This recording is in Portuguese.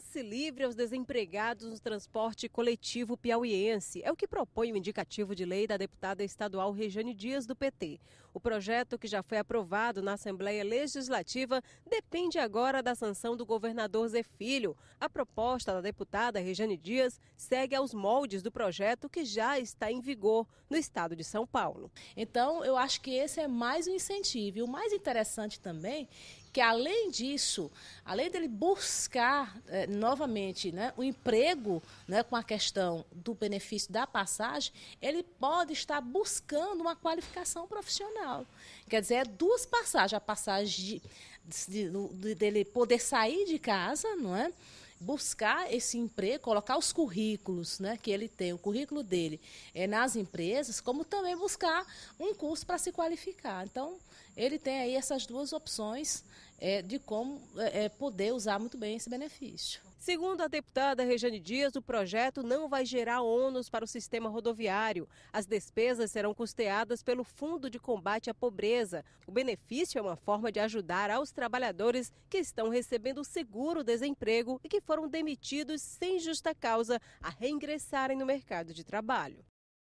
Passe livre aos desempregados no transporte coletivo piauiense. É o que propõe o indicativo de lei da deputada estadual Regiane Dias, do PT. O projeto, que já foi aprovado na Assembleia Legislativa, depende agora da sanção do governador Zé Filho. A proposta da deputada Regiane Dias segue aos moldes do projeto que já está em vigor no estado de São Paulo. Então, eu acho que esse é mais um incentivo. E o mais interessante também que além disso, além dele buscar eh, novamente né, o emprego né, com a questão do benefício da passagem, ele pode estar buscando uma qualificação profissional. Quer dizer, é duas passagens, a passagem de, de, de, dele poder sair de casa, não é? buscar esse emprego, colocar os currículos né, que ele tem, o currículo dele é, nas empresas, como também buscar um curso para se qualificar. Então, ele tem aí essas duas opções é, de como é, é, poder usar muito bem esse benefício. Segundo a deputada Rejane Dias, o projeto não vai gerar ônus para o sistema rodoviário. As despesas serão custeadas pelo Fundo de Combate à Pobreza. O benefício é uma forma de ajudar aos trabalhadores que estão recebendo seguro-desemprego e que foram demitidos sem justa causa a reingressarem no mercado de trabalho.